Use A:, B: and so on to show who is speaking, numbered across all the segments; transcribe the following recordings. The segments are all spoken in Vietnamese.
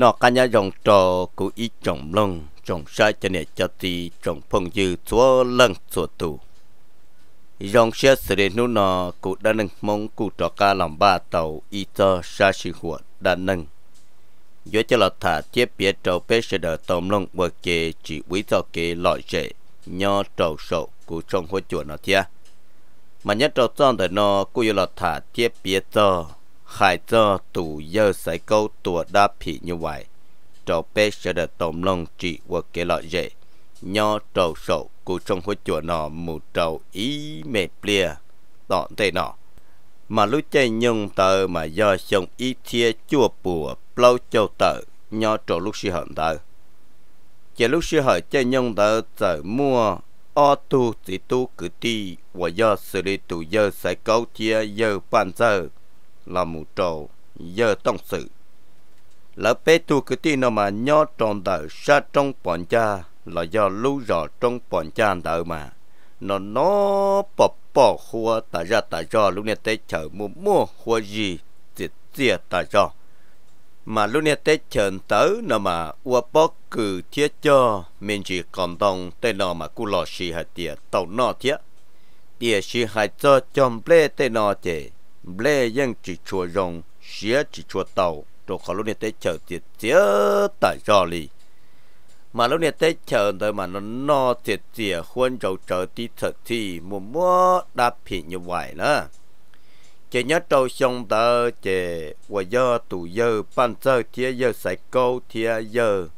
A: nó cả nhà dòng trò của ít trồng lông trồng sai cho nên cho tì trồng phong dư chúa lăng chúa tù dòng xe sử đến nút nó cụ đã nâng mong cụ trò ca làm ba tàu y tơ sa sư hùa đã nâng dưới cho là thả tiếp biệt trầu bế sẽ đỡ tổng lông và kê chỉ quý thọ kê loại dễ nho trầu sổ của trong hôi chuột nó thia mà nhất trầu trong đời nó cụ là thả tiếp biệt tàu hai giờ tù giờ sai câu tùa đa phỉ như vậy trò bé sẽ được tổng lòng trị và kế lợi dễ nho trầu sầu cụ trong hối chùa nọ mù trầu ý mẹ plia tọn thế nọ mà lúc chơi nhung tờ mà do sông ý thia chùa bùa lâu châu tờ nho trầu lúc sư hận tờ chỉ lúc sư hận chơi nhung tờ tờ mua o tu chỉ tu cử ti và do xử lý tù giờ sai câu chia giờ bàn giờ là mù trầu giờ tông sự là bê tu cái tin nó mà nho tròn đời xa trong bọn cha là do lú rõ trong bọn cha đời mà nó nó bỏ bỏ khua ta ra ta cho lúc này tới chờ mua mua khua gì thì chia ta cho mà lúc này tới chờ tới nó mà ua bỏ cử thiết cho mình chỉ còn đồng tên nó mà cú lò xì hạt tiệt tàu nó thiết tiệt xì hạt cho chồng lê tên nó chè lê dân chỉ chùa rồng xía chỉ chùa tàu rồi khó lúc này tới chờ tiệt tía tại giò lì mà lúc này tới chờ tới mà nó no tiệt tía khuôn rầu chờ tí thật thì mùa mùa đáp hiện như vậy nữa chỉ nhớ trâu xong tờ chỉ và giờ tù giờ ban giờ thia giờ sài câu thia giờ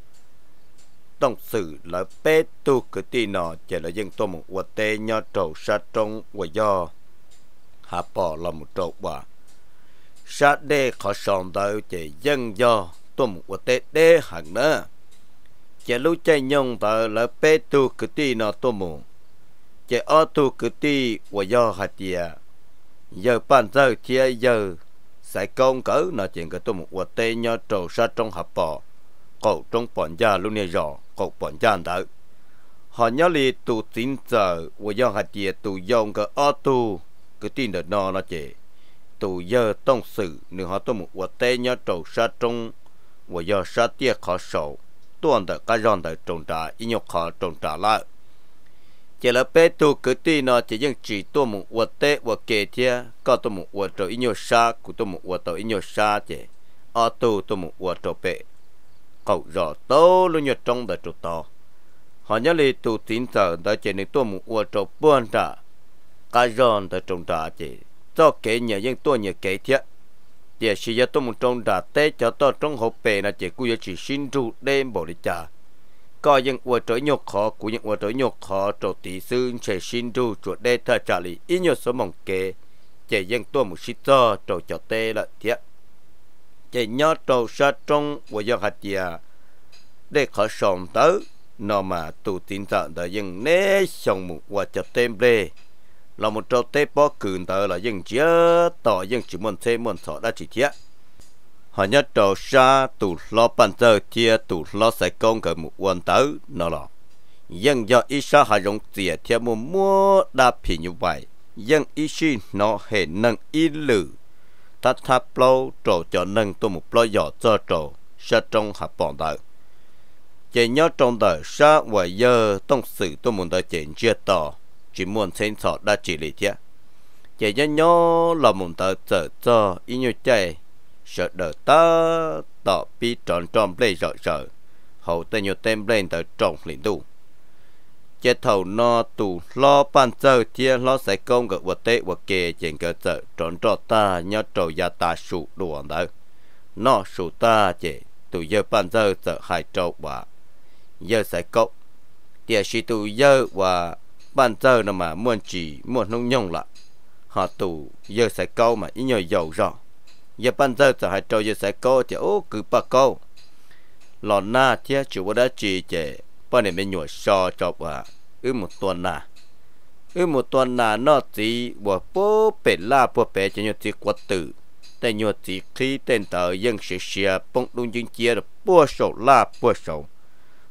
A: tổng sự là bê tu cái tì nọ chỉ là dân tôi một quả tê nhớ trâu sa trong và giờ hạ bỏ là một trộn bà sa đê khó sòn đời chỉ dân do tôm của tê đê hẳn nữa chỉ lúc chạy nhông tờ là bê tu cứ tì nó tôm mù chỉ ở tu cứ tì và do hạt tìa giờ bàn giờ chia giờ sẽ công cỡ nó chuyện cái tôm của tê nhau trầu sa trong hạ bỏ cậu trong bọn gia lúc này rõ cậu bọn gia tờ họ nhớ li tu tin giờ và do hạt tìa tu dòng cái ở tu cứ tin được nó nó chế tù giờ tông sự nếu họ tôi một quả tê nhớ trầu sa trung và giờ sa tia khó sầu tuần được cái giòn được trồng trà ít nhục khó trồng trà lại chỉ là bé tu cứ tin nó chỉ những chỉ tôi một quả tê và kề thia có tôi một quả trầu ít nhục sa của tôi một quả trầu ít nhục sa chế ở tu tôi một quả trầu bé cậu rõ tố luôn nhớ trong đời trầu to họ nhớ lì tu tin thở đó chỉ nên tôi một quả trầu buồn trà cá ròn tới trồng đá chị cho kể nhà dân tôi nhà kể thiệt giờ chỉ giờ tôi muốn trồng đá té cho tôi trong hộp bể là chỉ cú giờ chỉ xin ru đêm bỏ đi trả coi những ua trở nhục khó của những ua trở nhục khó trổ tỷ sư sẽ xin ru chuột đê thơ trả lý ít nhiều số mong kể chị dân tôi muốn xin cho trổ cho tê là thiệt chỉ nhớ trổ sa trong của dân hạt giờ để khỏi sòng tới nó mà tụ tin sợ đời dân nế sống một ua cho tem lê là một trâu tê bó cừn tờ là dân chía tỏ dân chỉ muốn thế muốn sọ đã chỉ chía họ nhớ trâu xa tụ lo bàn giờ chia tụ lo sẽ công cờ một quan tử nó là dân do ít xa hạ dùng tiền theo mua mua đa phi như vậy dân ít xin nó hệ nâng ít lử ta tháp lâu trâu cho nâng tôi một lo giỏ cho trâu sa trong hạ bọn tờ chỉ nhớ trong đời xa ngoài giờ tông sự tôi muốn đợi chuyện chia tỏ chỉ muốn xem sọ đã chỉ lý chứ chỉ cho nhớ là muốn tớ sợ cho ý như chạy sợ đỡ ta tỏ bị tròn tròn lê sợ sợ hậu tên nhiều tên lên tớ trọng lĩnh đủ chế thầu nó tù lo ban giờ chia lo sẽ công gỡ vật tế vật kề trên cơ sở trốn trọ ta nhớ trầu gia ta sụ đuổi đó nó sụ ta chỉ tù giờ ban giờ sợ hai trầu và giờ sẽ công. tia sĩ tù giờ và bàn giờ nó mà muốn chỉ muốn nông nhông lại họ tù giờ sẽ câu mà ít nhồi dầu rõ giờ bàn giờ sẽ hai trâu giờ sẽ câu thì ô cứ bà câu lò na thế chủ đã chỉ chế bữa này mới nhồi so cho bà ư một tuần nà ư một tuần nà nó chỉ bà bố bể la bố bể cho nhau chỉ quật tử tại nhau chỉ khi tên tờ dân sẽ xìa bông đun dân chia được bố sầu la bố sầu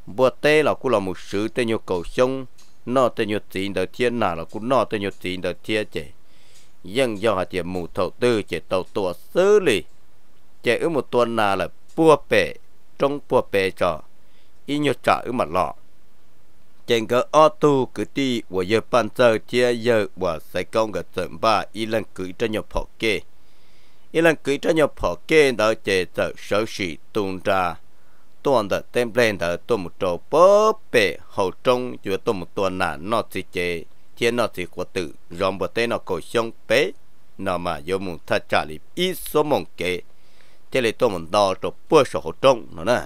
A: bố tê là cũng là một sự tên nhau cầu sông nó tên nhột tiền đầu tiên nào là cũng nó tên nhột tiền đầu tiên chứ dân do họ chỉ mù thầu tư chỉ tàu tua xử lý chỉ ở một tuần nào là bùa bể trong bùa bể cho ít nhột trả ở mặt lọ trên cái ô tô cứ đi và giờ bàn giờ chia giờ và sẽ công cái chuẩn ba ít lần cứ cho nhập họ kê ít lần cứ cho nhập họ kê đó chỉ sợ sở sĩ tung ra tuần đó tên lên đó tôi một trò bớ bể hậu trung giữa tôi một tuần là nó chỉ chế chế nó chỉ của tự rong bờ tên nó cổ xong bế nó mà vô muốn thật trả lý ít số mong kế chế lấy tôi một đo cho bớ sổ hậu trung nó nè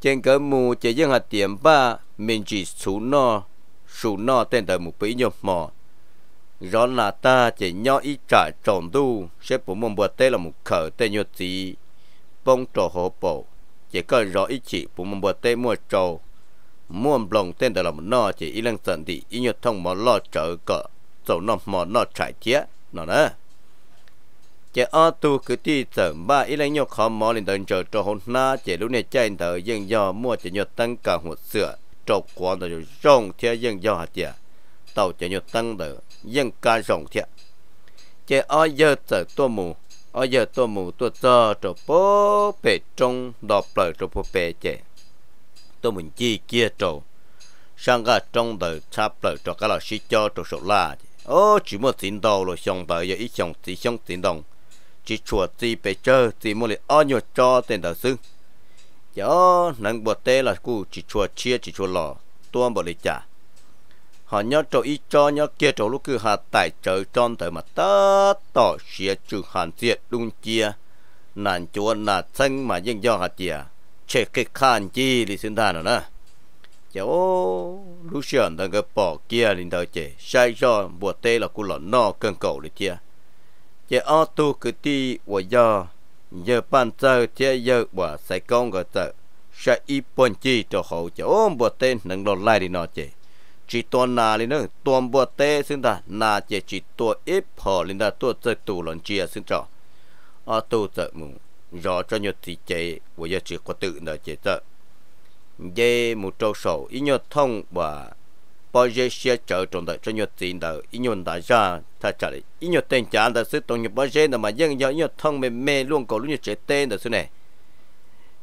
A: trên cái mù chế dân hạt tiền ba mình chỉ số nó số nó tên đời một bấy nhiêu mò rõ là ta chỉ nhỏ ít trả tròn tu sẽ bổ mong bờ tên là một khởi tên nhiêu gì bông trò hộ bộ chỉ có rõ ý chỉ bù mầm bờ tê mua trầu mua lòng tên đời lòng nó chỉ ý lăng sần thì ý nhật thông mà lo trở cỡ dầu nó mò nó trải chia nó nè, chỉ ở tu cứ đi sợ ba ý lăng nhóc khó mò lên tận trở cho hồn na chỉ lúc này chạy thở dân do mua chỉ nhật tăng cả hồ sữa trộn quá rồi rong theo dân do hạt chia tàu chỉ nhật tăng đời dân ca rong theo chỉ ở giờ sợ tua mù ở giờ tôi mù tôi cho trộn bố bể trong đọp lời trộn bố bể chè tôi mình chi kia trộn sang cả trong đời chắp lời trộn cái là xí cho trộn số la ô chỉ một tiền đầu rồi xong đời giờ ít xong thì xong tiền đồng chỉ chuột thì bể chơi thì mua lại ở nhiều cho tiền đầu xưng giờ nắng bọt tê là cụ chỉ chuột chia chỉ chuột lò tôi bỏ lại trả họ nhớ trâu ý cho nhớ kia trâu lúc cứ hạ tại chợ tròn tới mà tất tỏ xìa trừ hàn diệt đun chia nạn chúa là xanh mà dân do hạt chia chế cái khan chi thì xin thà nữa ô cháu Lucian đang cái bỏ kia lên đời chế sai do bùa tê là cô lọ no cần cầu để chia chế ô tu cứ ti của do giờ bàn giờ chế giờ bỏ sai con gọi tờ sai ít bọn chi cho hậu cháu bùa tê nâng lọt lại đi nó chế chỉ tua nà lên nữa tua bùa tê xin ta nà chỉ chỉ tua ít họ lên ta tua chơi tù lần chia xin cho ở tù chơi mù rõ cho nhiều tỷ chế của gia chỉ có tự nợ chế tợ dê mù trâu sầu ít nhiều thông và bao giờ xe chở trong đời cho nhiều tiền đời ít nhiều đại gia ta trả lại ít nhiều tiền trả đời sự tổng nhiều bao giờ mà dân nhiều thông mềm mê luôn cầu luôn nhiều chế tên đời sự này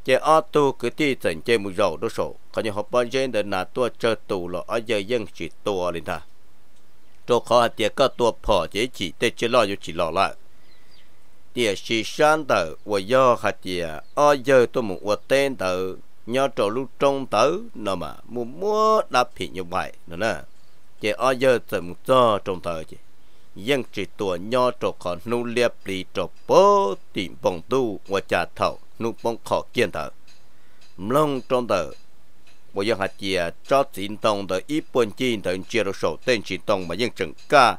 A: chế ở tu cứ ti chỉnh chế một dầu đó số, còn những hộp bao gen để nà tua chơi tù là ở giờ dân chỉ tua lên ta chỗ khó tiệt có tua phò chế chỉ để chế lo cho chỉ lo lại tiệt sĩ sáng tờ và do hạt địa, ở giờ tôi muốn ở tên tờ nhớ chỗ lúc trung tớ nó mà muốn mua đáp hiện như vậy nữa nè chế ở giờ tầm do trung tờ chứ dân chỉ tua nhớ chỗ còn nô liệp lì chỗ bố tìm bông tu và trà thầu nụ bông khó kiên thở mông trong tờ bộ dân hạt chia cho chính tông tờ ít bốn chín tờ chia đồ sổ tên chính tông mà dân chẳng ca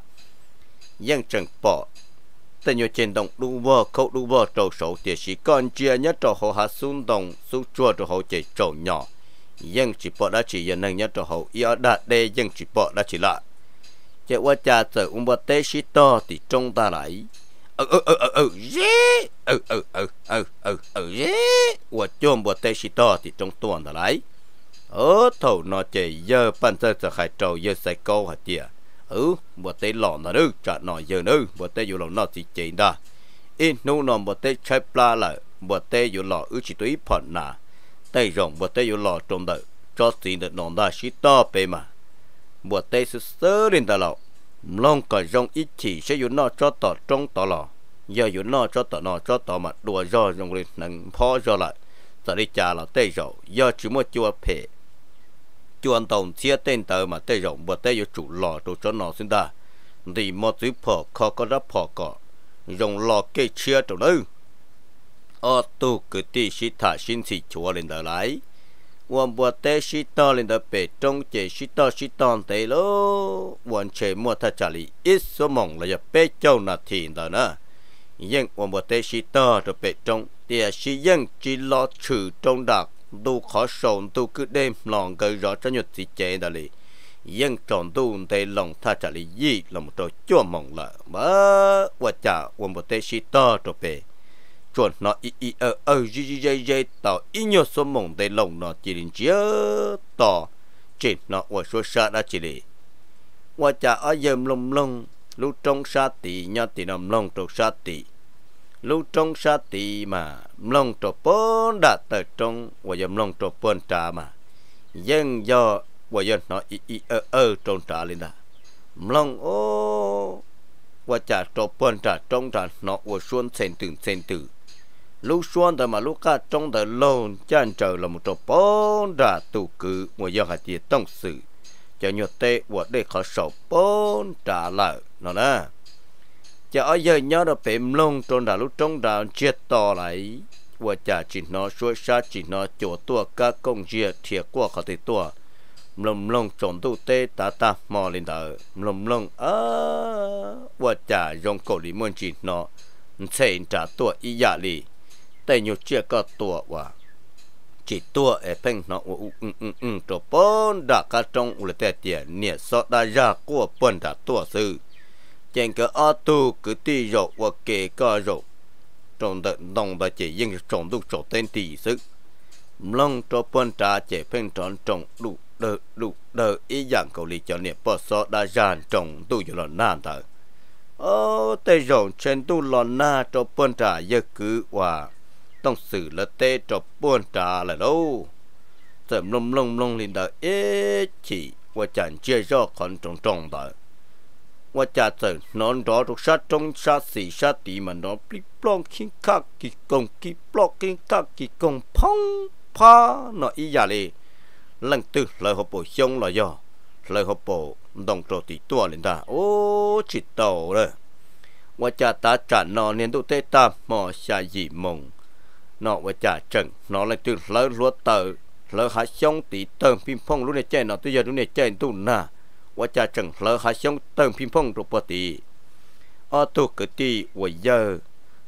A: dân chẳng bỏ tên nhiều trên tông đu vơ khâu đu vơ trâu sổ tiền sĩ con chia nhất trò hồ hạt xuống đồng xuống chua trò hồ chạy trâu nhỏ dân chỉ bỏ đã chỉ dân năng nhất trò hồ yếu đạt đê dân chỉ bỏ đã chỉ lại chạy qua cha sở ông bà tế sĩ to thì trông ta lại ừ ừ ừ ừ ừ dế ừ ừ ừ ừ ừ ừ dế và chôm bò tê xì to thì trong tuần đó lấy ở thầu nó chỉ giờ bản sơ sẽ khai trâu giờ sẽ câu hả tìa ừ bò tê lọ nó nữ chả nó giờ nữ bò tê dù lòng nó thì chỉ đó in nu nó bò tê chai pla là bò tê dù lọ ư chỉ túi phần nà tây rộng bò tê dù lọ trong đời cho xin được nó đã xì to bề mà bò tê sẽ sơ lên ta lọ ลงก็ยงอิจิใช้อยู่นอจอต่อจงต่อหล่อย่ออยู่นอจอต่อนอจอต่อมาดัวยอยงเียหนึ่งพอยอละสริจาลาเตยอย่อชิมวจัวเพจวนตรงเชียเต้นเตอมาเตยบ่เตยจุหล่อตัวจอนอสินดาดีมอซื้อพอคอก็รับพอก็ยงหล่อเกยเชียตรงนึ้ออตูกึตีชิตาชินสิชัวเรนเดอร์ไลวันบัวเตชิตอลินเดเปจงเจชิตอชิตอนเตโลวันเชมัวทจาลีอิสมองเลยเปเจ้านาทีนเดนะยังวันบัวเตชิตอเดเปจงเตียชิยังจิลอชือจงดักดูขอส่งดูคือเดมลองเกยรอจะหยุดสิเจนเดลียังจอนดูเตลองทจาลียี่ลงตัวจ้วมองละบ้าว่าจะวันบัวเตชิตอเดเป chuẩn nó i i ở ờ, ở ờ, gì gì gì gì tỏ y nhiều số mong để lòng nó chỉ đến chưa tỏ chỉ nó ở số xa đã chỉ đi qua cha ở dầm lông lông lúc trong xa tì nhau tỷ nằm lông trong xa tì lúc trong xa tì mà lông trong bốn đã tới trong qua dầm lông trong bốn trà mà dân do qua dân nó i y ở ờ, ở trong trà lên đã lông ô qua cha trong bốn trà trong trà nó ở xuống từng sen từng lúc xuân đời mà lúc cả trong đời lồn chân trời là một chỗ bốn đà tụ cử một giờ hạt chỉ tông sự cho nhiều tệ của đây khó sổ bốn trả lại nó nè cho ở giờ nhớ là bềm lông trong đã lúc trong đã chết to lại và chả chỉ nó suối xa chỉ nó chỗ tua các công việc thiệt qua khó thì tua lồng lồng trộn tụ tê ta ta mò lên tờ lồng lồng ơ và chả dòng cổ lý môn chỉ nó sẽ trả tua ý giả lý tây nhiều chia cả tua wa chỉ tua ở bên nó u u u u u cho bốn đã cả trong u lệ tiền nhiệt so đã ra của bốn đã tua sư chẳng cái ở tu cứ ti rồi và kể cả rồi trong đợt đồng đã chỉ riêng trong lúc chỗ tên tỷ sức long cho bốn đã chỉ bên tròn trong đủ đờ đủ đờ ý dạng cầu lý cho nhiệt bỏ so đã ra trong tu rồi là nản thật ô tây rộng trên tu lò na cho bốn đã giấc cứ hòa ต้องสื่อละเตจบป้วนตาละลูเสริมลมลงลงลินดาเอชีว่าจันเชี่ยยอคนนจงจงตาว่าจะเสริมนอนรอทุกชาติจงชาติสี่ชาติมันนอนปลิบปล้องขิงคักกิกงกิปลอกขิงคักกิกงพองพาหน่อยอียาเลยลังตึกเลยหัวปูชงลอยย่อเลยหัวปูดองโตติตัวลินดาโอ้จิตโตเลยว่าจะตาจันนอนเนียนตุเตตาหมอชายีมง nó và trả trận nó lại từ lỡ lúa tờ lỡ hạ xong tí tờm phim phong lúc này chơi nó tôi giờ lúc này chơi tu na và trả trận lỡ hạ xong tờm phim phong rồi bỏ tí ở tu cái tí và giờ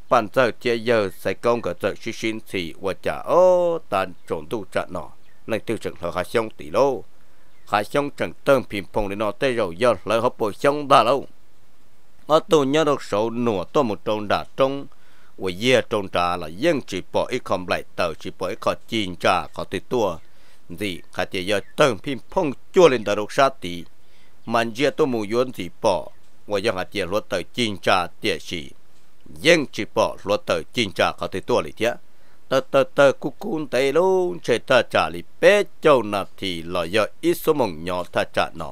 A: bàn giờ chia giờ sẽ công cả giờ suy xin thì và trả ô tàn trộn tu trả nó lại từ trận lỡ hạ xong tí lô hạ xong trận tờm phim phong để nó tới rồi giờ lỡ họ bỏ xong đã lâu ở tu nhớ được số nửa tôi một trong đã trông ว่าเย่ตรงตาละยังจีปออีคอมไหลเต่าจีปออีขอจีนจ่าขอติดตัวดีขัดเยอเติมพิมพ์งจ้วเลินดารุชาติมันเย่ตัวมูยนสีปอว่ายังขัดเจรถเตร์จีนจ่าเตี่ยสียังจีปอรถเตร์จีนจ่าขอติดตัวเลยเถอะเตอเตอเตอกุกุนเตลุงเชตาจ่าลิเป๊ะเจ้านาทีลอยยออิสมงยอท่าจ่าหนอ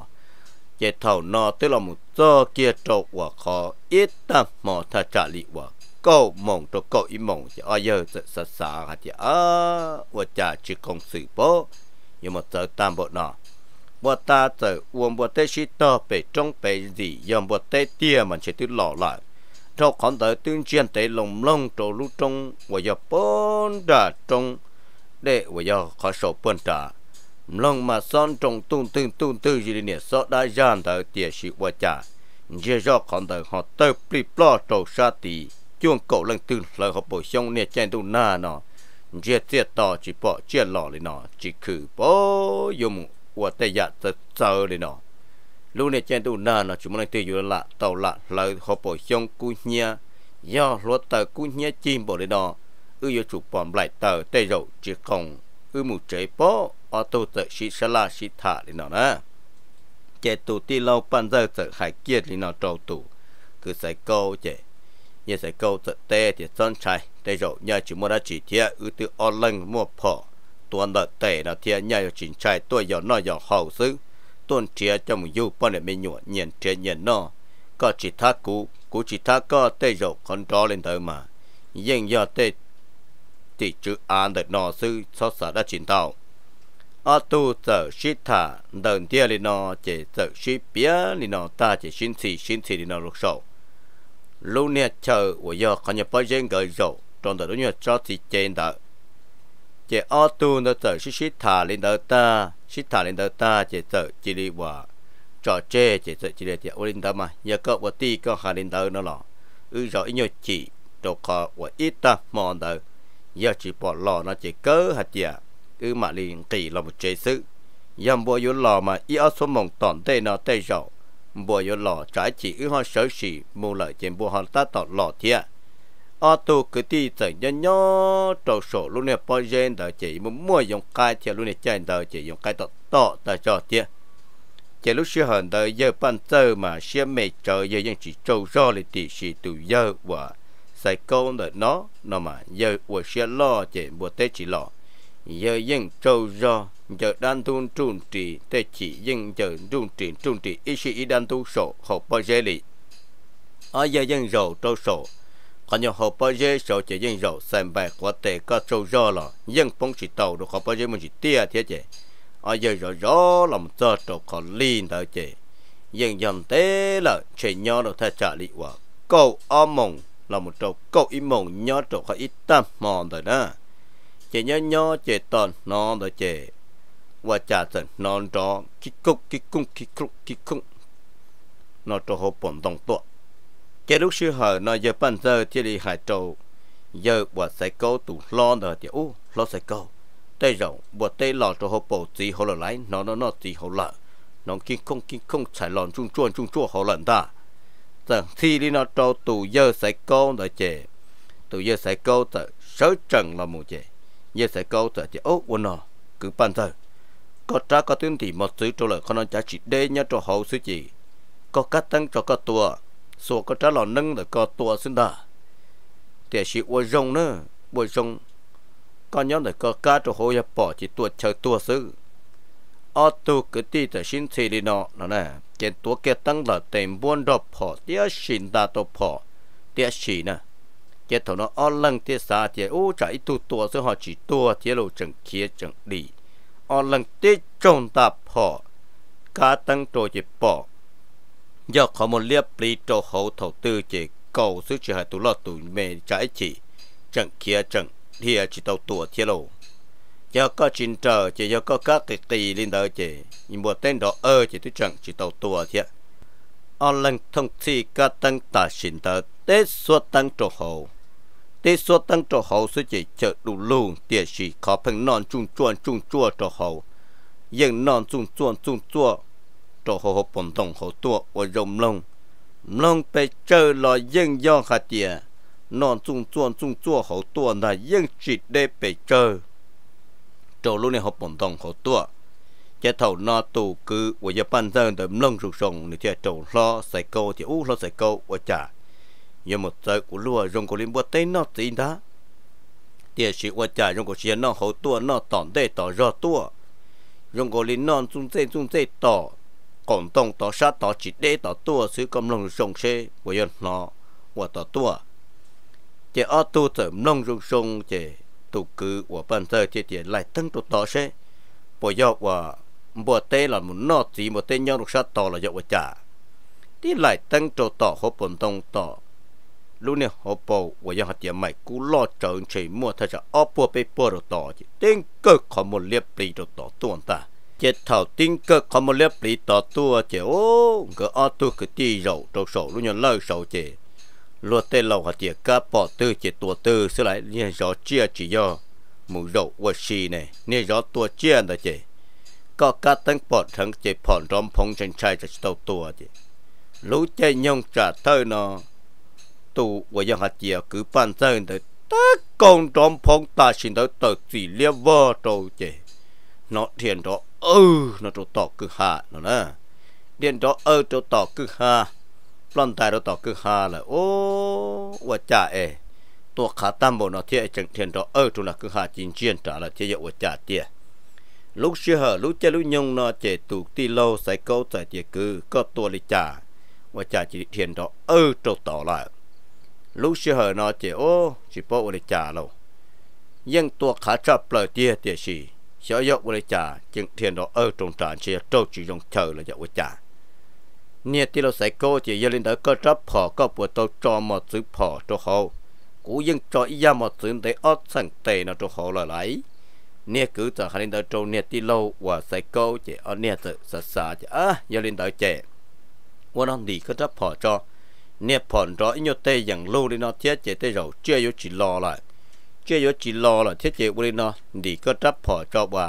A: เจ้าเท่านอตัวละมุตเจ้าเกียร์จว่าขออิตตมอท่าจ่าลิว่า câu mong cho câu ý mong chỉ ai giờ sợ sợ hả chỉ ở và trả chỉ công sự bố nhưng mà sợ tạm bộ nọ bộ ta sợ uống bộ tê sĩ tơ bể trong bể gì dòng bộ tê tia mà chỉ tự lọ lại cho khoảng tới tuyên truyền tới lồng lông trổ lũ trong và giờ bốn đà trong để và giờ khó sổ bốn đà lông mà son trong tung tung tung tung gì nè sợ đã gian tới tia sĩ và trả như do khoảng tới họ tới bị lo trổ sát tì chuông cổ lần từ lời họ bổ sung nè chen tu na nó chia chia to chỉ bỏ chia lò lên nó chỉ khử bỏ dùng của tay dạ tờ tờ lên nó lúc này chen tu na nó chúng mình tiêu dùng lạ tàu lạ lời họ bổ sung cú nhia do luật tờ cú nhia chim bỏ lên nó ư yêu chủ bom lại tờ tay dầu chỉ không ư mù chế bỏ ở tu tờ xí xá la xí thả lên nó nè chế tu ti lâu pan giờ tờ hải kiệt lên nó trâu tụ cứ say câu chế như sẽ câu tự tê thì sơn chạy để rồi nhà chỉ muốn ra chỉ thiệt ư từ online mua phở tuần đợt tệ là thiệt nhà chỉ chạy tôi giờ nói giờ hậu xứ tuần thiệt cho một du bọn để mình nhụa nhận thiệt nhận nó có chỉ thác cũ cũ chỉ thác có tê rồi con đó lên tới mà nhưng giờ tê thì chữ an được nó sư xót xa đã chỉ tàu ở tu sở sĩ thả đợt thiệt lên nó chỉ sở sĩ bia lên nó ta chỉ xin xì xin xì lên nó lục sầu lúc này chờ của giờ có nhà bao giờ người dầu trong đó nhà cho thì trên đó chỉ ở tu nó chờ xí xí thả lên đó ta xí thả lên đó ta chỉ chờ chỉ đi qua trò chơi chỉ sợ chỉ để chỉ ở lên đó mà giờ có vật ti có hà lên đó nó lọ ư rồi nhiều chỉ đồ có của ít ta mòn đó giờ chỉ bỏ lọ nó chỉ cớ hạt giả ư mà liền kỳ là một chế sự giờ bỏ vô lò mà ít ở số mong tòn tê nó tê rồi บัวยหล่อจ่ายจีอื้อฮอเสือสีมูเหล่เจมบัวฮอตาต่อหล่อเทียออตูคือที่ใจย่อย่อเจ้าโสลุเนี่ยปอยเย็นเดาจีมัวมัวยงกายเทียลุเนี่ยใจเดาจียงกายต่อต่อแต่จอเทียเจลุเชื่อหันเดาเยอะปั้นเจอมาเชื่อไม่เจอเยอะยังจีเจ้าจ่อเลยตีสีตุเยอะว่าใส่ก้นเดาเนาะเนาะมาเยอะว่าเชื่อล่อเจบัวเตจีล่อเยอะยังเจ้าจ่อ giờ đan tu trung trị thế chỉ dân giờ trung trị trung trị ý sĩ đan tu sổ hộp bao dễ lì ở giờ dân giàu trâu sổ còn nhiều hộp bao dễ sổ chỉ dân giàu xem bài của tệ có sâu do là dân phong chỉ tàu được hộp bao dễ mình chỉ tia thế chứ ở giờ rõ rõ làm cho trâu còn liền đó chứ dân dân thế là chỉ nhau được thay trả lì quả câu âm mộng là một trâu câu ý mộng nhớ trâu khỏi ít tâm mòn rồi đó chỉ nhớ nhớ chỉ tòn non rồi chỉ ว่าจะสนอนจอคิกกุกคิกกุ้งคิกครุกคิกคุ้งนอจอหปนตรงตัวแกรู้ชื่อเหอนอเยปันเซอร์ที่ลีหายโจเยอะบวชใส่โกตุลอนเดอเจ้าอู้ลอใส่โกได้เราบวชได้หล่อจอหปสีหัวไหลนอนนอนสีหัวละน้องคิกกุ้งคิกกุ้งใส่หลอนชุ่งชวนชุ่งชั่วหัวหลันตาแต่ที่ลีนอจอตุเยอะใส่โกเดอเจ้าตุเยอะใส่โกแต่เสือจังละมูเจ้เยอะใส่โกแต่เจ้าอู้วันนอคือปันเซอร์ có trả có tuyến thì một sự trả lời con giá chỉ đê nhá cho hậu sứ chỉ có cắt tăng cho có tua số có trả lò nâng là có tua xin đà thì chỉ uo rong nữa uo rong con nhóm là có cá cho hậu nhập bỏ chỉ tua chờ tua sự ở tu cái tí thì xin thì đi nọ nó nè trên tua kia tăng là tiền buôn đọc bỏ tiếc xin đà đọc bỏ tiếc xin nè chế thầu nó ở lăng tiếc xa chế ô chạy tu tua sự họ chỉ tua chế lộ chẳng kia chẳng đi ở lần tê trông ta phò cá tang trô chỉ bỏ giờ khó một liếp lý trô hậu thầu tư chỉ cầu sức chỉ hai tù lọt tù mê trái chỉ chẳng kia chẳng thìa chỉ tàu tùa thìa lộ giờ có chín trở chỉ giờ có các cái kỳ lên đó chỉ nhưng một tên đó ơ chỉ tôi chẳng chỉ tàu tùa thìa ở lần thông thi cá tang ta xin ta tết suốt tang trô hậu tê số tăng cho hậu sẽ chỉ chợ đủ luôn địa chỉ khó phân non trung chuan chung chua trò hậu nhưng non trung chuan chung chua trò hậu hậu bổn tổng hậu tua và rồng lông lông bị chơi là nhưng do khả địa, non trung chuan chung chua hậu tua là nhưng chỉ để bị chơi cho luôn này hậu bổn tổng hậu tua chế thầu no tù cứ và giờ ban giờ đợi lông rụt rồng thì chế trò lo sài câu thì u lo sài câu và chả giờ một giờ của lúa rong của linh bữa tây nó tin đó tiền sĩ qua trả rong của chiến nó hậu tua nó tỏn đây tỏ rõ tua rong của linh non chung dây chung dây tỏ còn tông tỏ sát tỏ chỉ đế tỏ tua xứ công lòng sông xe của dân nó của tỏ tua chỉ ở tu tở nông rong sông chỉ tụ cứ của bản thân chỉ chỉ lại tăng tu tỏ xe bởi do của bữa tê là một nó chỉ một tê nhau được sát tỏ là do của trả đi lại tăng trâu tỏ hộp bồn tông tỏ lúc này họ bảo và dân hạt tiền mày cú lo trợn chỉ mua thay cho oppo pe bỏ đồ tỏ chỉ tiếng cơ khó một liệp bì đồ tỏ tuôn ta chết thảo tiếng cơ khó một liệp bì tỏ tua chỉ ô cái o tu cái ti rậu trâu sầu lúc nhận lời sầu chỉ lo tê lầu hạt tiền cá bỏ tư chỉ tua tư sẽ lại nhìn rõ chia chỉ do mù rậu và xì này nên gió tua chia là chỉ có cá tăng bỏ thằng chỉ phòn rõm phong chân trai cho tàu tua chỉ lũ chơi nhông trả thơ nó ตัวยังหัดเยกือฟันเซนเต้กองจอมพงตาชินเต้สีเลียวโตเจนอเทียนโตเออนอตตอกือฮานนะเดียนโตเออโตตอกือฮา ปลอนตายโตตอกือฮาเลยโอ้ว่าจ่าเอ ตัวขาตั้มบนนอเทียจังเทียนโตเออุนักือฮาจินเชียนจ่าละเทียว่าจ่าเตียลูกเชื่อลูกเจลูกยงนอเจตูกตีเราใส่เก้าใส่เจียกือ ก็ตัวลิจ่าว่าจ่าจิเทียนโตเออโตต่อละลูกเชื่อเนอเจโอีิปอุลิจาเรา ยังตัวขาชอบเปลยนเตี้ยเตี้ยสีเสียยกอุริจา จึงเทียนเราเออตรงจานเชียโตจีลงเชอเลยจะอุริจาเนี่ยที่เราใส่โกเจยลินเดอก็รับพอก็ปวดตัวจอมอดซื้อพอตัวเขากูยังจออยามอดซื้อแต่ออดสั่งเตะนะตัวเขาละไลเนี่ยคือจากฮันเดอ์โจเนี่ยที่เราว่าใส่โกเจอเนี่ยจะสัสาจะอ่ะยลินเดอเจวันนั้นดีก็รับพอจอเนี่ยผ่อนรออินโยเตยังลูดีเนาะเียเจเตยเราเจ๊ยจีรอละเจ๊ยจีรอละเทียเจวุลีเนาะดีก็รับผ่อจอบว่า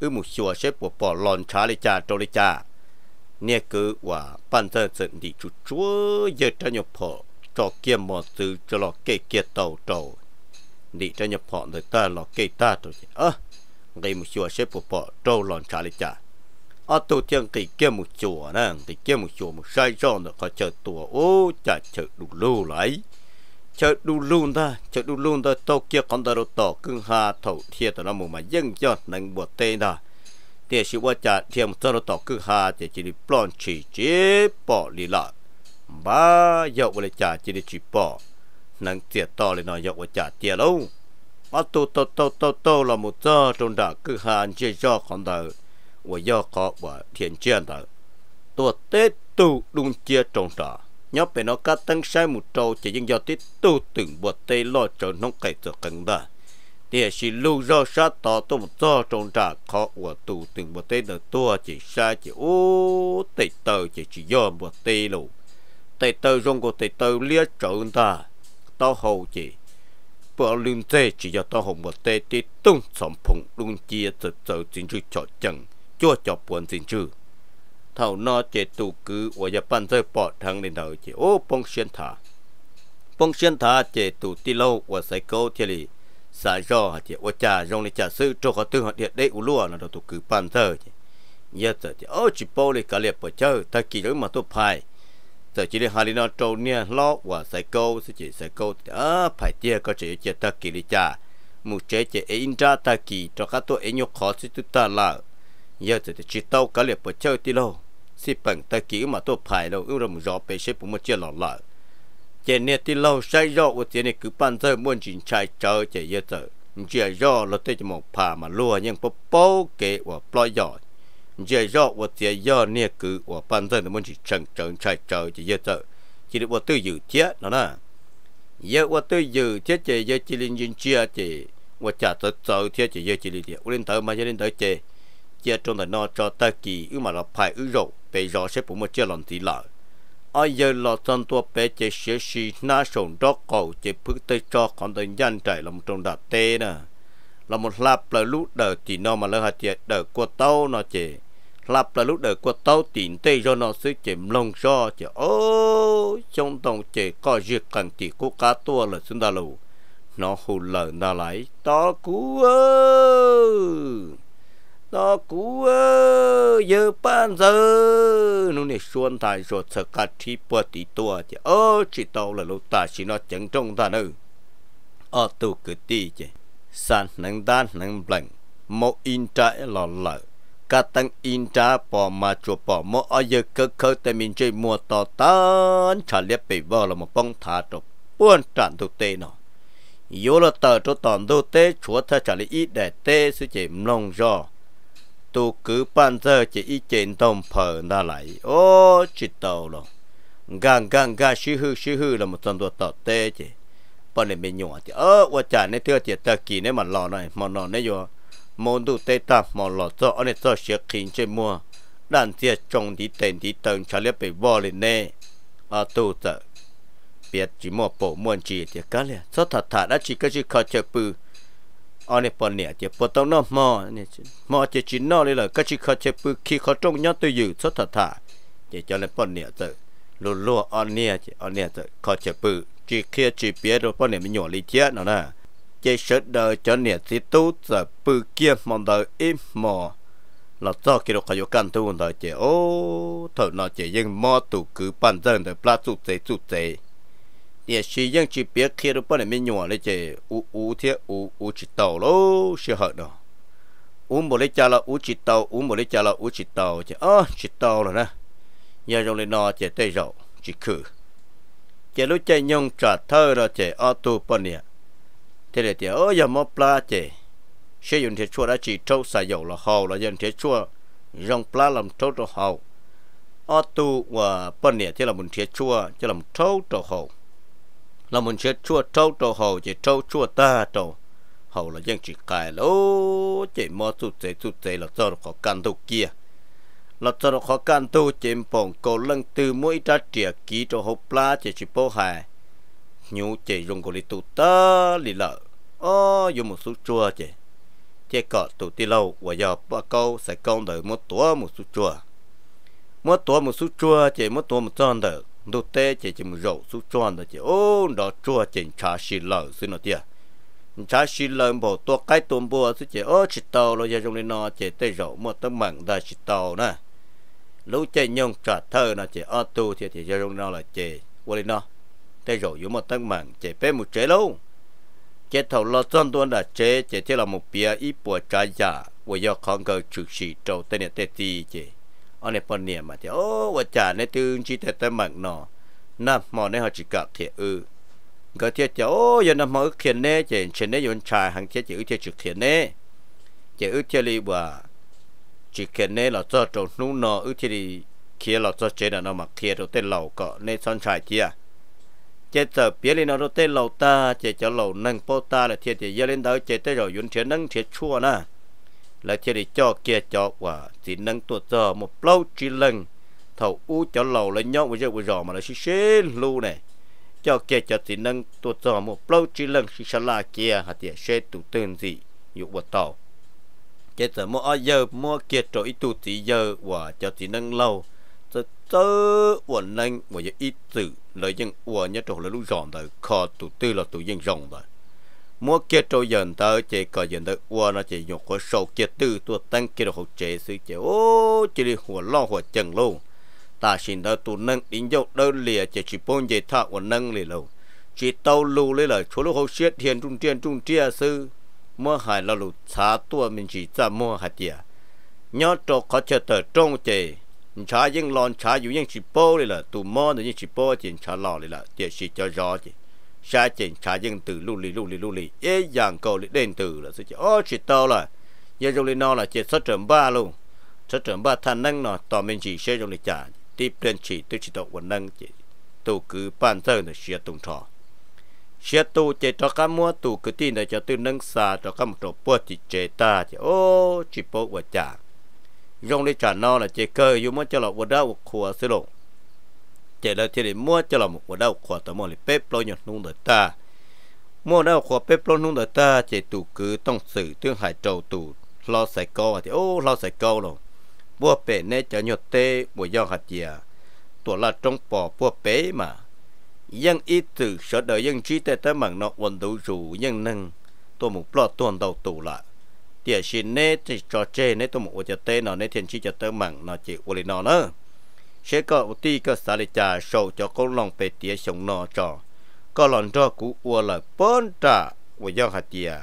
A: อือหมุชัวเชฟปวดปอดหลอนชาลิจาโตลิจา เนี่ยคือว่าปั้นเธอสินดีจุดชั่วเยอะจะหยบผ่อจอเกี่ยมมอซื้อจะหลอกเกียเกียเต่าเต่าดีจะหยบผ่อเลยตาหลอกเกียตาตัวเออไงหมุชัวเชฟปวดปอดโตหลอนชาลิจา ở tổ tiên thì kia một chùa nè thì kia một chùa một sai cho nó có chợ tùa ô chợ chợ đủ lưu lại chợ đủ lưu ta chợ đủ lưu ta tàu kia con ta đồ tàu cưng hà thầu thiệt là một mà dân cho nâng bột tên đó thì sự vật chợ thiệt một tàu tàu cưng hà thì chỉ đi plon chỉ chế bỏ đi lại ba dậu vào chợ chỉ đi chỉ bỏ nâng tiệt to lên nó dậu vào chợ tiệt lâu mà tàu tàu tàu tàu tàu là một giờ trong đảo cứ hà chỉ cho con đời 我要搞我田间的，多得都东街种着。nhớ về nó cá tăng sai một trâu chỉ những do tít tu từng bột tây lo cho nông cày cho cần đó thì chỉ lưu do sa tỏ tôi một do trong trà khó của tu từng bột tây là tua chỉ sa chỉ ô tây tờ chỉ chỉ do bột tây lù tây tờ rong của tây tờ lia trộn ta tao hầu chỉ bỏ lưng tê chỉ do tao hồng bột tây tít tung sòng phùng lương chia từ từ chính chữ chọn chẳng chua chọc buồn xin chứ thảo nó chế tù cứ và giờ bàn bỏ thằng lên đầu chế ô bông xuyên thả bông xuyên thả chế tù ti lâu và sai câu thế lì xả do hả chế và trà rong này trà sư cho họ tư họ u lúa là đầu tù cứ bàn rơi chế giờ giờ chế ô chỉ bao lì cả liệp bỏ chơi ta kỳ rồi mà tôi phải giờ chỉ để hai nó trâu nha lo và sai câu sẽ chỉ sai câu à phải tia có chế chế ta kỳ đi trà mu chế chế in ra ta kỳ cho các tôi ấy nhóc khó sẽ tự ta lại giờ thì chỉ tao cả liệp bộ chơi tí lâu si bằng ta kỹ mà tôi phải đâu ưu rầm rõ bề xếp của một chiếc lọ lọ, chè nè tí lâu sai rõ của tiền này cứ bàn thơ muốn chính trai chờ chè giờ tờ chè rõ là tới một phà mà lùa nhưng bố bố kế và bó giỏi chè rõ của tiền giờ nè cứ và bàn thơ muốn chính chẳng chẳng trai chờ chè giờ tờ chỉ được tôi dự thiết nó nè giờ của tôi dự thiết chè giờ chỉ linh chè chè và chả tớ tớ thiết chè giờ chỉ linh thiết lên mà chỉ lên tớ chè chia trong thời nó cho ta kỳ ư mà là phải ư rộ bây giờ sẽ bụng một chia lần thì lại ai giờ là thân tua bé chế sẽ xì na sồn đó cầu chế bước tới cho còn tới nhanh chạy một trong đạt tê nè là một lạp là lúc đờ thì nó mà lỡ hạt chế đờ của tao nó chế lạp là lúc đờ của tao tiền tê cho nó sẽ chế lông cho chế ô trong tổng chế có việc cần chỉ của cá tua là chúng ta lù nó hù lờ na lại to cú ơi nó cú giờ ban giờ nó này xuân thay rồi sợ cả chi bữa tí tua chứ ơ chỉ tàu là lúc ta chỉ nó chẳng trong ta nữa ở tu cứ tí chứ san nâng đan nâng bằng mô in trái lò lợ cả tăng in trái bỏ mà chùa bỏ mô ở giờ cơ cơ tại mình chơi mua tỏ tán trả liếp bị vợ là một bông thả trộm buôn tràn thực tế nó yếu là tờ cho toàn đô tế chúa thay trả lý ít để tế sự chế mông rồi tu cứ bàn giờ chỉ ý chén tôm phở ra lại ô chỉ tàu lo gang gang gang sư hư sư hư là một trong đồ tọt tê chỉ bọn này mình nhỏ chỉ ơ quá trả này thưa chỉ ta kỳ này mà lò này mà lò này vô môn tu tê ta mà lò cho anh ấy cho sẽ kinh trên mua đàn tia trồng thì tiền thì tầng trả liếp bị vò lên nè à tu tờ biết chỉ mua bộ muôn chỉ thì cái này, cho thật thật đã chỉ có chỉ khó chơi bự อันนี้ปนเนี่ยจะปดต้องน้ำมอเนี่ยมอจะจีนนอเลยเ่ะก็จะเขาจะปืนขี้เขาตรงย้อนตัวอยู่สุดท่าจะจะเลยปนเนี่ยจะลุลัวอันเนี่ยจะอันเนี่ยจะเขาจะปืนจีเคียจีเปียโดวปนเนี่ยม่หยวอลิเทียนนะจะเสดเดอจะเนี่ยสิตู้จะปืนเกี่ยมันเดออิมอเราจ้อกิโลขยุกันทุกนเดอเจโอ้เถ่ะนอเจยังมอตุกือปันเจนเดอปลาสุดเจสุดเจ也是用去别开了不能没用了，这五五天五五七刀喽，是好的。五毛的加了五七刀，五毛的加了五七刀，这啊七刀了呢，也用来拿这对肉去去。这路这用炸头了，这啊都不呢，这里这哦也没不拉这，是用这做了只抽啥油了好了，用这做用不拉 làm 抽着好，啊都哇不呢，这了门这做，这了抽着好。là mình sẽ chua trâu trâu hồ chỉ trâu chua ta trâu hồ là dân chỉ cài lô chỉ mò tu tế tu tế là cho khó khăn tu kia là cho khó khăn tu chỉ bỏng cổ lưng từ mỗi trái trìa ký cho hộp lá chỉ chỉ bố hài nhu chỉ dùng cổ li tu ta li lợ ô dùng một số chua chỉ chỉ cọ tu ti lâu và giờ ba câu sẽ công đời một tuổi một số chua một tuổi một số chua chỉ một tuổi một tròn đời đồ tê chỉ chỉ một rổ su tròn đó chỉ ô nó chua chỉnh trà xì lở xin nó tiệt trà xì lở bỏ tua cái tuôn bùa su chỉ ô chỉ tàu lo gia dụng lên nó chỉ tê rổ một tấm mảng đã chỉ tàu nè lũ chạy nhông trả thơ nó chỉ ô tu thì thì gia dụng nó là chỉ qua lên nó tê rổ yếu một tấm mảng chỉ bé một chế lâu chế thầu lo tròn tuôn đã chế chỉ thế là một bia ít bùa trà giả vừa do con cờ trực xì trâu tê nè tê tì chỉ ở này bọn niệm mà thì ô vợ chả này tương chỉ thật ta mặn nọ nằm mò này họ chỉ gặp ư có thiệt chứ ô giờ nằm mò khiến nè chỉ trên nè yon trà hàng thiệt chỉ thiệt trực thiệt nè chỉ ư thiệt li bà chỉ khiến nè là cho trộn nụ nọ ư thiệt li kia là cho chế là nó mặc thiệt rồi tên lẩu cọ nè son trà kia chế tờ bia lên nó tên lẩu ta chế cho lẩu nâng po ta là thiệt thì giờ lên đó chế tới rồi yon thiệt nâng thiệt chua na là chỉ để cho kia cho quả chỉ nâng tuột giờ một lâu chỉ lần thầu u cho lầu lên nhau với giờ bây giờ mà là xí xí lu này cho kia cho chỉ nâng tuột giờ một lâu chỉ lần xí xá là kia hạt địa xe tụ tên gì dụ vật tàu cái giờ mua giờ mua kia cho ít tụ chỉ giờ quả cho chỉ nâng lâu cho tớ uẩn nâng bây giờ ít tử lời dân của nhớ trộn là lu giòn rồi khó tụ tư là tụ dân giòn rồi mua kia trâu dần tớ chỉ cờ dần tớ qua nó chỉ nhục của sầu kia tư tua tăng kia được hậu chế sự chế ô chỉ đi หัว lo หัว chừng luôn ta xin tớ tu nâng đến dậu đơn lìa chỉ chỉ bốn dây thọ của nâng lì lâu chỉ tàu lưu lấy lời chúa lưu hậu xiết thiên trung tiên trung tia sư mua hải là lụt xá tua mình chỉ ra mua hạt địa nhớ trâu có chờ tờ trông chế chả những lon chả dù những chỉ bố lì là tu mò được những chỉ bố chỉ chả lò lì là chỉ chỉ cho rõ chỉ 下井查井 từ lũ lì lũ lì lũ lì dễ dàng cầu lì đến từ là sẽ ô chỉ tao là giờ trong lì nó là chỉ sát trưởng ba luôn sát trưởng ba thanh năng nó tao mình chỉ sẽ trong lì trả tiếp lên chỉ tôi chỉ tao quần năng chỉ tôi cứ ban giờ là sẽ tung trò sẽ tu chỉ cho các mua tu cứ tin là cho tôi nâng xa cho các một chỗ bớt chỉ chế ta chỉ ô chỉ bớt và trả trong lì trả nó là chỉ cơ yếu mới cho là quần đó quần khua sẽ lộn chế là chế để mua cho là một quả đau khỏa tao mua là bếp lo nhọt nung đời ta mua đau khỏa bếp lo nung đời ta chế tụ cứ tông sự tương hải trầu tụ lo sài câu thì ô lo sài câu rồi bùa bể nè cho nhọt tê bùa do hạt chìa tổ là trong bò bùa bể mà dân ít từ sở đời dân trí tê tới mạng nọ quần đủ rủ dân nâng tôi muốn lo tuần đầu tụ lại địa xin nè thì trò chơi nè tôi muốn cho tê nọ nè thiên chi cho tớ mạng nó chỉ uli nọ nữa sẽ có tí cơ xả lệ trà sầu cho con lòng bề tía sống nọ trò có lòng cho cú ua là bốn trà của dân hạt tía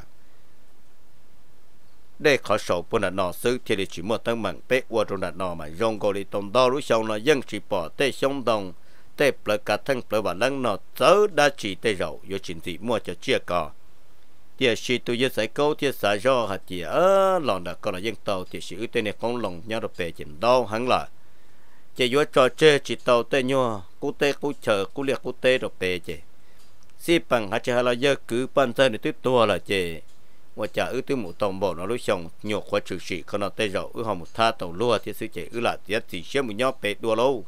A: để khó sầu bốn nạn nọ sư thì để chỉ một tăng mạnh bế ua trong nạn nọ mà dòng gọi đi tổng đo lúc sau là dân chỉ bỏ tê sống đồng tê bờ cả thân bờ và lăng nọ tớ đa chỉ tê rậu do chính thị mua cho chia cò thì chỉ tôi nhớ sai câu thì sai do hạt tía lòng đã có là dân tàu thì sự tên này không lòng nhau được bề chỉnh đau hẳn là chỉ vừa trò chơi chỉ tàu tê nhua cú tê cú chờ cú liệt cú tê độc tê chị si bằng hả chị là giờ cứ ban thân để tiếp tua là chị ngoài chả ư tư một tàu bộ nó lối xong nhổ qua trừ sĩ còn nó tê rõ ư họ một tha tàu lúa thì sư chị ư là tiết thì xem một nhóm bể đua lâu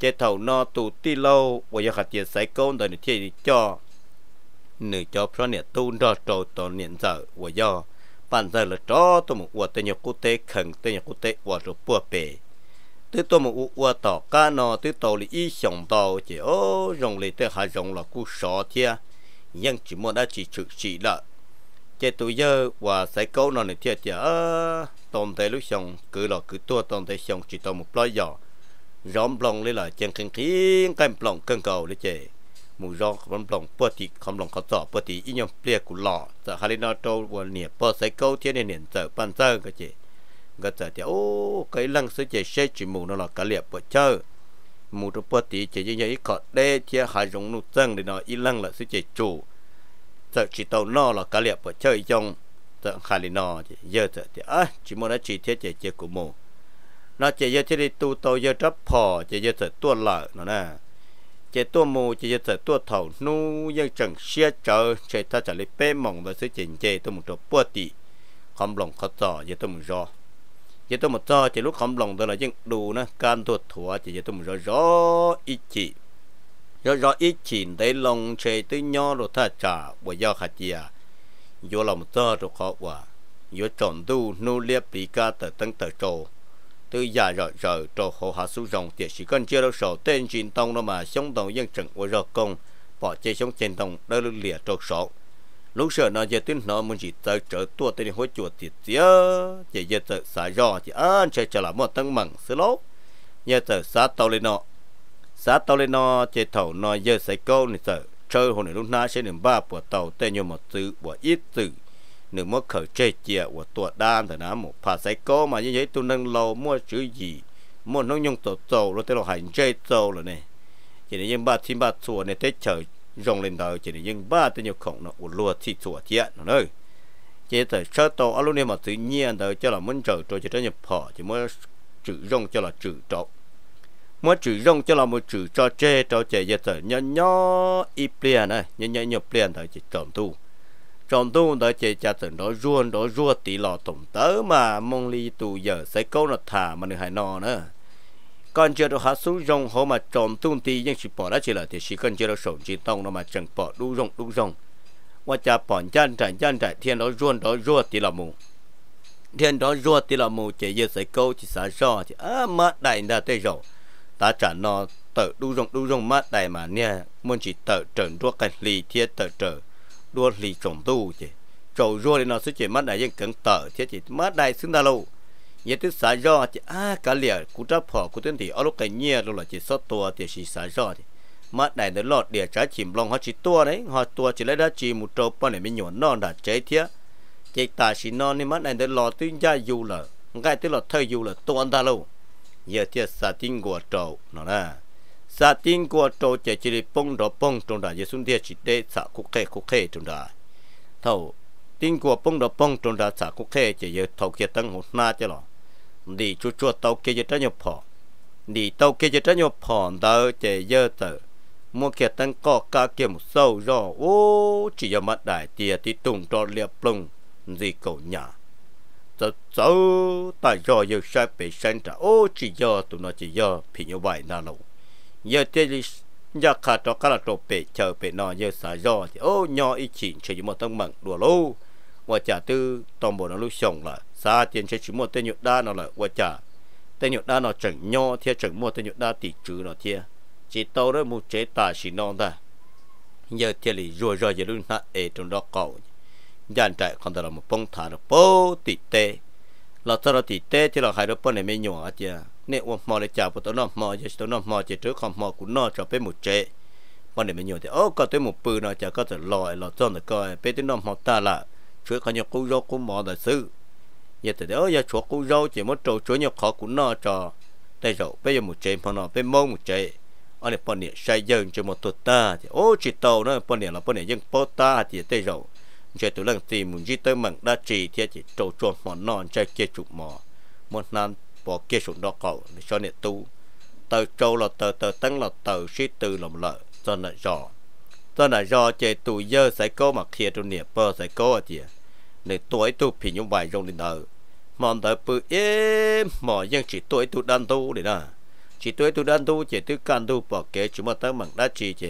A: chế tàu no tù ti lâu và giờ hạt tiền câu đời rồi thì cho nửa cho pro nè tu đo trầu tổ niệm giờ và do bản giờ là cho tôi một quả tên nhạc cú tế khẩn tên nhạc cú tế quả rồi bùa bể tới tôi một uo tỏ cá nó tới tàu lì ý sống tàu chỉ ô rồng lì tới hai rồng là cú sọ thia nhưng chỉ muốn đã chỉ trực chỉ là chế tôi giờ và sẽ câu nó này thia chỉ ô, tồn tại lúc sống cứ là cứ tua tồn tại sống chỉ tàu một loài giò, rồng lòng lấy là chân kinh khiến cái lòng cân cầu lấy chế mù rồng không lòng bớt thì không lòng khó sọ bớt thì ít nhom plia của lọ sợ hai nó trâu và niệm bớt sẽ câu thiên này niệm sợ bắn sơ cái chế cái giờ thì ô cái lăng sẽ chạy xe chỉ mù nó là cá liệp bữa chơi mù trong bữa tí chạy như vậy khó đê chia hai giống nụ chân thì nó ít lăng là sẽ chạy chủ giờ chỉ tàu nó là cá liệp bữa chơi trong giờ hai lì nó giờ giờ thì à chỉ muốn nó chỉ thế chạy chơi của mù nó chạy giờ thì đi tu tàu giờ chấp phò chạy giờ giờ tua lợ nó nè chạy tua mù chạy giờ giờ tua thầu nu giờ chẳng xe chờ chạy ta chạy lấy bê mỏng và sẽ chạy chạy tôi một trong bữa tí không lòng khó tỏ giờ tôi một rồi giờ tôi một cho chỉ lúc không lòng tôi là chân đủ nó can tuột thua chỉ giờ tôi một rõ rõ ít chỉ rõ rõ ít chỉ để lòng chơi tới nho rồi tha trả bởi do khát gì à vô lòng cho rồi khó quá vô chọn tu nô liệp bị ca tờ tăng tờ trồ từ già rõ rõ trồ hồ hạ su rồng tiệt sĩ con chưa đâu sổ tên truyền tông đó mà sống đồng dân trận của rõ công bỏ chơi sống trên tông đỡ lưu lìa trột sổ lúc sợ nó giờ tin nó muốn chỉ tới trở tua tới hối chùa thì tía chỉ giờ tới xả do chỉ ăn sẽ trở lại một tăng mặn xứ lố giờ tới xả tàu lên nó xả tàu lên nó chỉ thầu nó giờ sẽ câu này tới chơi hồi này lúc nãy sẽ nửa ba của tàu tên nhiều một từ của ít từ nửa một khởi chơi chìa của tua đan thì nó một pha sẽ câu mà như vậy tôi nâng lâu mua chữ gì mua nó nhung tàu tàu rồi tới là hành chơi tàu rồi này chỉ nên ba thiên ba chùa này tới chơi rong lên đầu chỉ những ba tên nhiều khổng nó uốn lùa thịt sủa thiện nó nơi chế thời sơ tổ aluminum mà tự nhiên đời cho là muốn trở cho chỉ cho nhập họ chỉ mới trừ rong cho là trừ trộn mới trừ rong cho là một trừ cho chê cho chè giờ tới nhỏ nhỏ ít liền này nhỏ nhỏ nhập liền thời chỉ trộn tu trộn tu đời chỉ cha từng đó ruôn đó ruột tỷ lò tổng tớ mà mong ly tu giờ sẽ câu nó thả mà được hài nò nữa con chưa được hát xuống rồng họ mà trộm tung thì nhưng chỉ bỏ ra chỉ là thì chỉ cần chưa được sống chỉ tông nó mà chẳng bỏ đu rồng đu rồng và cha bỏ chăn trải chăn trải thiên đó ruột đó ruột thì là mù thiên đó ruột thì là mù chỉ như sấy câu chỉ xả giò chỉ à mà đại là tê rồi, ta trả nó tự đu rồng đu rồng mà đại mà nè muốn chỉ tự trần ruột cái lì thiên tự trở ruột lì trộm tu chỉ trầu ruột thì nó sẽ chỉ mắt đại nhưng cần tự thiết chỉ mắt đại xứng ta lâu giờ tôi xả gió thì à cả lìa cú tráp phò cú tên thì ở lúc cái nhia lúc là chỉ sót tua thì chỉ xả gió thì mà này nó lọt địa trái chìm lòng họ chỉ tua đấy họ tua chỉ lấy đá chỉ một trâu bao này mới nhổ non đã chết thiệt chế ta chỉ non nên mà này nó lọt tuyên gia dù là ngay tức là thời dù là tua ta lâu giờ thì xả tin của trâu nó là xả tin của trâu chỉ chỉ đi bông đó bông trong đó giờ xuống địa chỉ để xả cú khê cú khê trong đó thầu tin của bông đó bông trong đó xả cú khê chỉ giờ thâu kia tăng một na chứ rồi đi chú chua tàu kia cho nhập phò đi tàu kia cho nhập phò đó chạy dơ tờ mua kia tăng cọ cá kia sâu rõ ô chỉ cho mặt đại tia thì tùng cho liệp lùng gì cầu nhà giờ cháu tại do giờ sai bị sang trả ô chỉ do tụi nó chỉ do thì như vậy là lâu giờ thì giờ khá cho các là trộn bị chờ bị nó giờ xả do thì ô nhỏ ý chỉ chơi một tấm mặn đùa lâu và trả tư toàn bộ nó lúc sống lại sa tiền chế chỉ mua tên nhụt đa nó là quá trả tên nhụt đa nó chẳng nho thia chẳng mua tên nhụt đa tỷ trừ nó thia chỉ tàu đó mua chế tả chỉ non ta giờ thia lì rồi rồi giờ luôn hạ ê trong đó cầu dàn trại còn ta là một bông thả được bố tỷ tê là ta là tỷ tê thì là hai đứa bông này mới nhỏ thia nè uống mò để chả bộ tao nó mò giờ tao nó mò chỉ trước không mò cũng nó cho bé một chế bông này mới nhỏ thì ô có tới một bự nó chả có thể lòi lòi cho nó coi bé tới nó mò ta là chuối có nhiều cú rô cú mò là sư giờ từ đó giờ chuột cũng rau chỉ mất trâu chúa nhiều khó cũng no cho tay rồi bây giờ một chế mà nó bên mông một chế anh ấy bọn này sai dần cho một tuần ta thì ô chỉ tàu nó bọn này là bọn này dân po ta thì tay rồi chế từ lần tìm muốn chỉ tới mảng đa trì thì chỉ trâu chuột mỏ non chơi kia chuột mỏ một năm bỏ kia xuống đó cậu để cho nè tu tờ trâu là tờ tờ tăng là tờ sĩ từ lòng lợi cho nè giò cho nè giò chế tụi giờ sẽ có mà kia tụi nè bờ sẽ có à chị นตัวตัวผียุ่งไปตรงนี้เมันเถอะปุ๊ยมันยังจิตัวตัวดันตัวเลยนะจิตัวตัวดันตัวเจตัวกันตัวปกเกจุมาตั้งมันได้จีเจ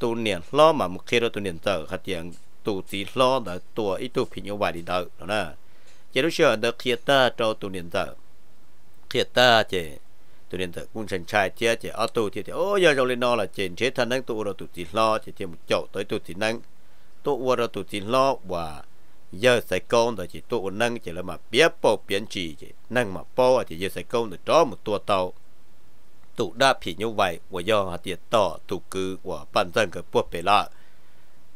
A: ตัวเนียนล้อมามุขเชืรอตัวเนียนเตอร์ขัดยังตัวสีล้อแต่ตัวไอตัวผียุ่งไปดีเถอะนะเจ้าเชื่อเด็กเขียตาโตตัวเนียนเจอเขียตาเจตัวเนียนเจอกุญชันชายเจ้าเจ้าตัวเจ้าโอ้ยเราเลยนอนละเจนเจ้าท่านนั่งตัวเราตัวจีล้อเจ้าเจ้ามุดเจ้าตัวตัวที่นั่งตัวเราตัจีล้อว่า giờ sẽ công thì chỉ tụ nâng chỉ là mà biết bộ biến chỉ chỉ nâng mà bộ thì giờ sẽ công được đó một tua tàu tụ đã phỉ như vậy và do họ tiệt tỏ tụ cứ của bản thân cái buộc bể lạ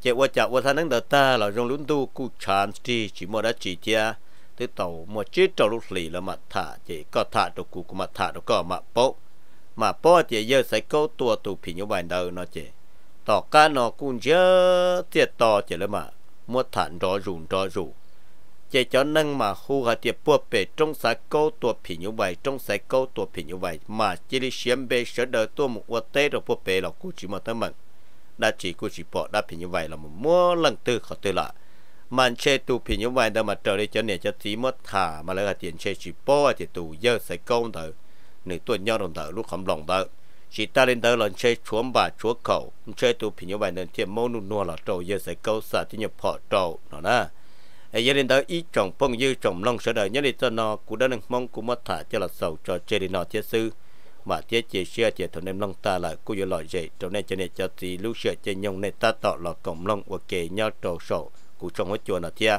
A: chỉ qua chợ qua thằng đợt ta là trong lún tu cụ chán chỉ chỉ mua đã chỉ tia tới tàu mua chết tàu lúc lì là mặt thả chỉ có thả đồ cụ của mặt thả đồ có mặt bộ mà bộ chỉ giờ sẽ câu tua tụ phỉ như vậy đâu nó chỉ tỏ cá nó cũng giờ tiệt tỏ chỉ là mà mua thản rõ rùn rõ rù chỉ cho năng mà khu hạ tiệp bùa bể trong xã câu tua phỉ như vậy trong xã câu tua phỉ như vậy mà chỉ đi xem bê sở đời tua một quả tế rồi bùa bể là cô chỉ mà thân mừng đã chỉ cô chỉ bỏ đã phỉ như vậy là một mua lần tư khó tư lại mà chê tu phỉ như vậy đã mà trở đi cho nè cho tí mất thả mà lấy tiền chê chỉ bỏ thì tu dơ sẽ công thở nửa tuổi nhau đồng thở lúc không lòng thở chỉ ta lên tới lần chơi chuồng bà chúa khẩu chơi tụ phi nhau bài nên thiệt mâu nụ nua là trâu, giờ sẽ câu xả thì nhập họ trâu, nó nè. ai giờ lên tới ít trồng phong dư trồng long sở đời nhớ đi cho nó cũng đã nâng mong cũng mất thả cho là sầu cho chơi đi nó thiết sư mà thiết chỉ xe chỉ thằng nên long ta là cô giờ loại dậy trong này cho nên cho thì lưu sửa chơi nhông này ta tỏ là cộng long và kể nhau trâu sầu cũng trong hết chùa nó thiết